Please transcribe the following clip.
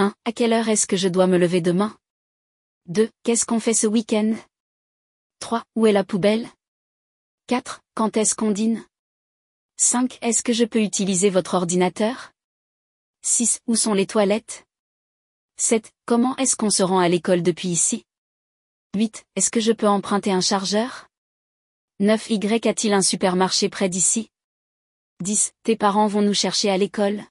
1. Hein, à quelle heure est-ce que je dois me lever demain 2. Qu'est-ce qu'on fait ce week-end 3. Où est la poubelle 4. Quand est-ce qu'on dîne 5. Est-ce que je peux utiliser votre ordinateur 6. Où sont les toilettes 7. Comment est-ce qu'on se rend à l'école depuis ici 8. Est-ce que je peux emprunter un chargeur 9. Y a-t-il un supermarché près d'ici 10. Tes parents vont nous chercher à l'école